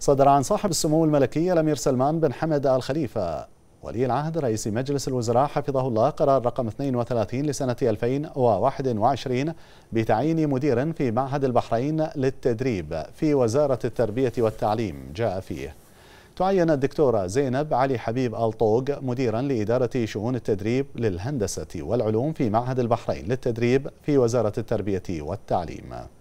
صدر عن صاحب السمو الملكي الأمير سلمان بن حمد آل خليفة ولي العهد رئيس مجلس الوزراء حفظه الله قرار رقم 32 لسنة 2021 بتعيين مدير في معهد البحرين للتدريب في وزارة التربية والتعليم جاء فيه تعين الدكتورة زينب علي حبيب الطوق مديرا لإدارة شؤون التدريب للهندسة والعلوم في معهد البحرين للتدريب في وزارة التربية والتعليم